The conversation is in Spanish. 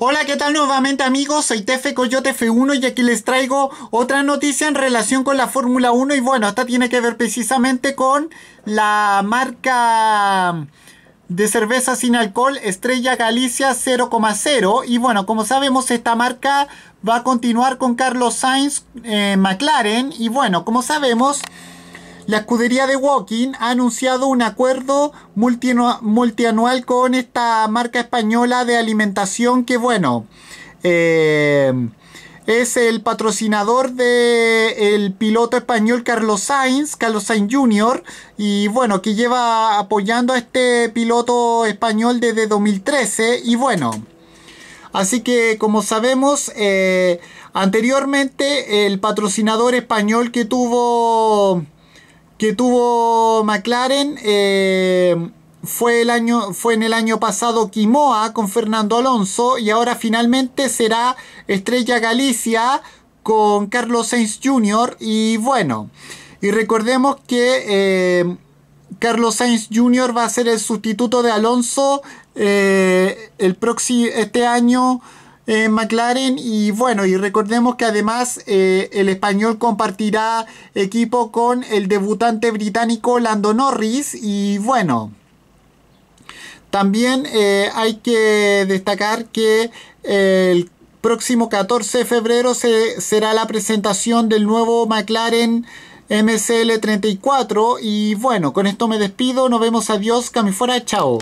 Hola, ¿qué tal nuevamente amigos? Soy Tefe Coyote F1 y aquí les traigo otra noticia en relación con la Fórmula 1 y bueno, esta tiene que ver precisamente con la marca de cerveza sin alcohol Estrella Galicia 0,0 y bueno, como sabemos esta marca va a continuar con Carlos Sainz eh, McLaren y bueno, como sabemos... La escudería de Walking ha anunciado un acuerdo multianual con esta marca española de alimentación que, bueno, eh, es el patrocinador del el piloto español Carlos Sainz, Carlos Sainz Jr., y bueno, que lleva apoyando a este piloto español desde 2013, y bueno. Así que como sabemos, eh, anteriormente el patrocinador español que tuvo que tuvo McLaren eh, fue, el año, fue en el año pasado Quimoa con Fernando Alonso y ahora finalmente será Estrella Galicia con Carlos Sainz Jr. Y bueno, y recordemos que eh, Carlos Sainz Jr. va a ser el sustituto de Alonso eh, el próximo, este año en eh, McLaren y bueno, y recordemos que además eh, el español compartirá equipo con el debutante británico Lando Norris y bueno, también eh, hay que destacar que el próximo 14 de febrero se, será la presentación del nuevo McLaren MCL34 y bueno, con esto me despido, nos vemos, adiós, fuera, chao.